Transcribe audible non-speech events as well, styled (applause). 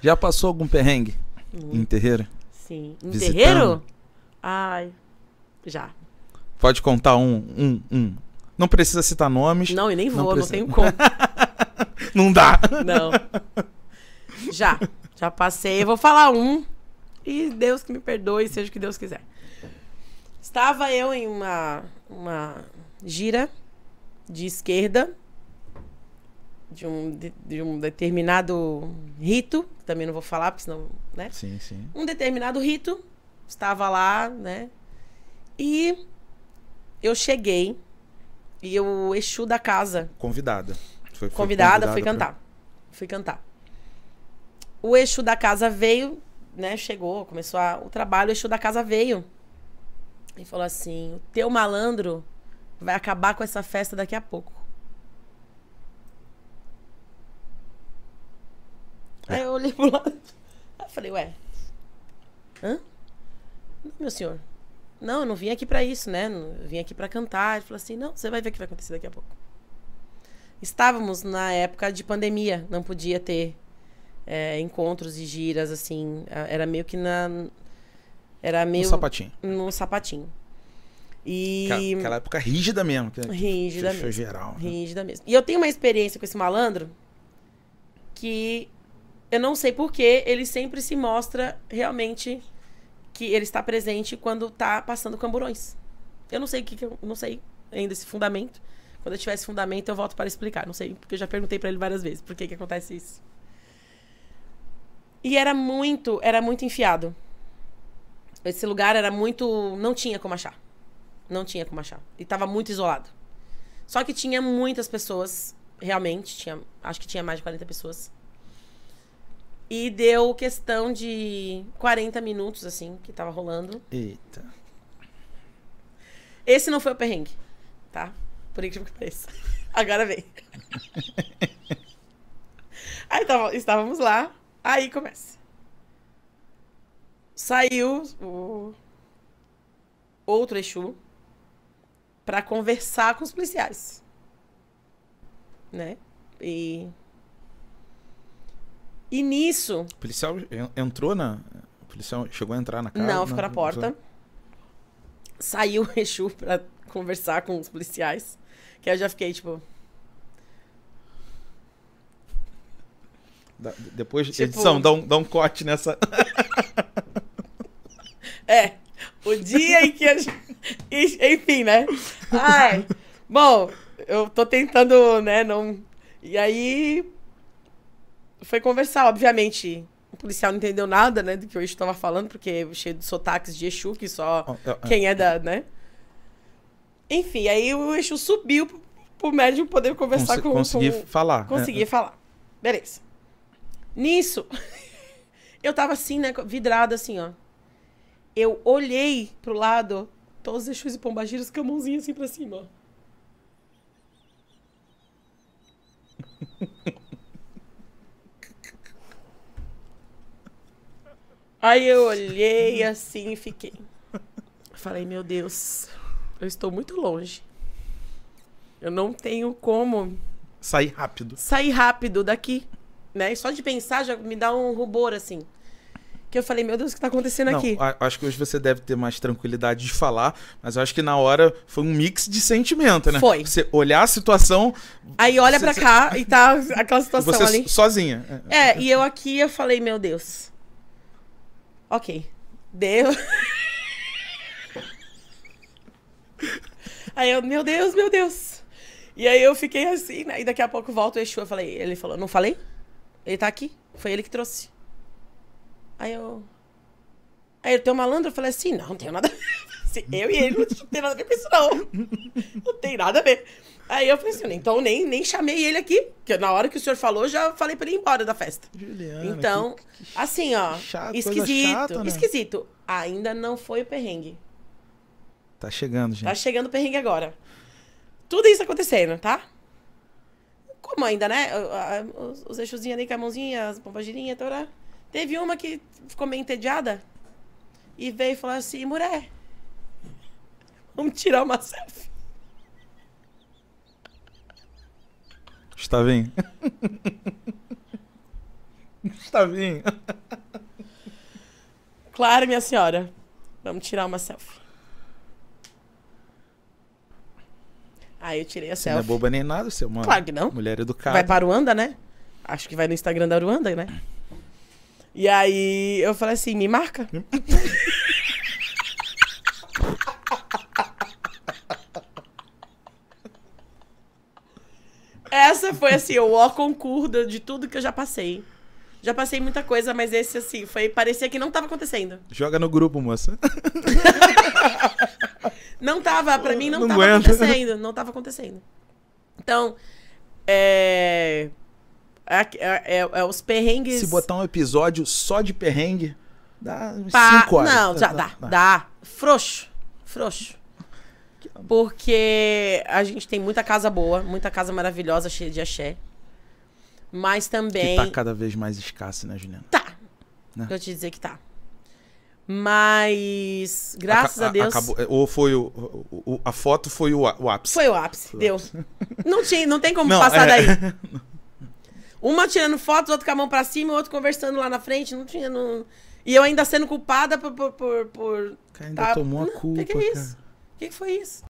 Já passou algum perrengue em terreiro? Sim. Em Visitando? terreiro? Ai, já. Pode contar um, um, um. Não precisa citar nomes. Não, e nem vou, não, não tenho como. (laughs) não dá. Não. Já. Já passei. Eu vou falar um. E Deus que me perdoe, seja o que Deus quiser. Estava eu em uma, uma gira de esquerda de um, de, de, um determinado rito, também não vou falar, porque senão, né? Sim, sim. Um determinado rito, estava lá, né? E eu cheguei e o Exu da casa. Convidada. Foi, foi convidada, convidada, fui cantar. Pra... Fui cantar. O Exu da casa veio, né? Chegou, começou a, o trabalho, o Exu da casa veio. E falou assim: o teu malandro vai acabar com essa festa daqui a pouco. Aí eu olhei pro lado. Aí eu falei, ué. Hã? Não, meu senhor. Não, eu não vim aqui para isso, né? Eu vim aqui para cantar. Ele falou assim: não, você vai ver o que vai acontecer daqui a pouco. Estávamos na época de pandemia, não podia ter é, encontros e giras, assim. Era meio que na. Era meio. No sapatinho. No sapatinho. E... Aquela, época rígida mesmo. Que rígida mesmo. geral. Né? Rígida mesmo. E eu tenho uma experiência com esse malandro que eu não sei porquê, ele sempre se mostra realmente que ele está presente quando está passando camburões. Eu não sei o que, que eu não sei ainda esse fundamento. Quando eu tiver esse fundamento, eu volto para explicar. Não sei, porque eu já perguntei para ele várias vezes por que que acontece isso. E era muito, era muito enfiado. Esse lugar era muito, não tinha como achar. Não tinha como achar. E estava muito isolado. Só que tinha muitas pessoas, realmente, tinha, acho que tinha mais de 40 pessoas e deu questão de 40 minutos, assim, que tava rolando. Eita. Esse não foi o perrengue, tá? Por incrível que pareça. (laughs) Agora vem. (laughs) Aí tava, estávamos lá, aí começa. Saiu o outro Exu para conversar com os policiais. Né? E e nisso. O policial entrou na. O policial chegou a entrar na casa? Não, né? ficou na porta. Saiu o (laughs) Exu pra conversar com os policiais. Que eu já fiquei tipo. Da, depois, tipo... edição, dá um, dá um corte nessa. (laughs) é. O dia em que a gente. Enfim, né? Ai. Bom, eu tô tentando, né, não. E aí, foi conversar, obviamente. O policial não entendeu nada, né, do que eu estava falando, porque cheio de sotaques de Exu, que só é. quem é da, né? Enfim, aí o Exu subiu pro, pro médium poder conversar Cons com... Consegui com, falar. Consegui é. falar. Beleza. Nisso, (laughs) eu tava assim, né, vidrada assim, ó. Eu olhei pro lado, todos os Exus e Pombagiras com a mãozinha assim pra cima, ó. (laughs) Aí eu olhei assim e fiquei. Falei, meu Deus, eu estou muito longe. Eu não tenho como. Sair rápido. Sair rápido daqui. Né? E só de pensar já me dá um rubor assim. Que eu falei, meu Deus, o que está acontecendo não, aqui? A, acho que hoje você deve ter mais tranquilidade de falar, mas eu acho que na hora foi um mix de sentimento, né? Foi. Você olhar a situação. Aí olha para cá e tá aquela situação ali. Sozinha. É, e eu aqui eu falei, meu Deus Ok. Deu. Aí eu, meu Deus, meu Deus. E aí eu fiquei assim, né? E daqui a pouco volta o Exu. Eu falei, ele falou, não falei? Ele tá aqui. Foi ele que trouxe. Aí eu. Aí eu tenho um malandro, eu falei assim, não, não tenho nada a ver. Eu assim, e ele não tem nada a ver com isso, não. Não tem nada a ver. Aí eu falei assim, então nem, nem chamei ele aqui, porque na hora que o senhor falou, já falei pra ele ir embora da festa. Juliana, então, que, que assim, ó, chato, esquisito, chata, né? esquisito. Ainda não foi o perrengue. Tá chegando, tá gente. Tá chegando o perrengue agora. Tudo isso acontecendo, tá? Como ainda, né? Os, os eixozinhos ali com a mãozinha, as pombagirinhas, toda. Teve uma que ficou meio entediada e veio e falou assim, mulher, vamos tirar uma selfie. está (laughs) Gustavinho. Claro, minha senhora. Vamos tirar uma selfie. Aí eu tirei a Você selfie. Não é boba nem nada, seu é mano. Claro que não. Mulher educada. Vai para Ruanda, né? Acho que vai no Instagram da Ruanda, né? E aí eu falei assim, me marca. (laughs) Essa foi assim, o ó concurso de tudo que eu já passei. Já passei muita coisa, mas esse assim, foi parecia que não tava acontecendo. Joga no grupo, moça. (laughs) não tava, para mim não, não tava aguento. acontecendo, não tava acontecendo. Então, é... É, é, é, os perrengues. Se botar um episódio só de perrengue, dá pa... cinco horas. Não, tá, já tá, dá, dá, tá. dá. dá. Frouxo. Frouxo. Porque a gente tem muita casa boa, muita casa maravilhosa, cheia de axé. Mas também. Que tá cada vez mais escassa, né, Juliana? Tá. Né? Eu te dizer que tá. Mas, graças a, a, a Deus. Acabou, é, ou foi o, o, A foto foi o, o ápice. Foi o ápice, deu. (laughs) Não, tinha, não tem como não, passar é... daí. (laughs) Uma tirando fotos, outra com a mão pra cima, outro conversando lá na frente. Não tinha. Não... E eu ainda sendo culpada por. por, por, por... Cara, ainda tá... tomou a culpa. Que que é isso? Cara. O que, que foi isso?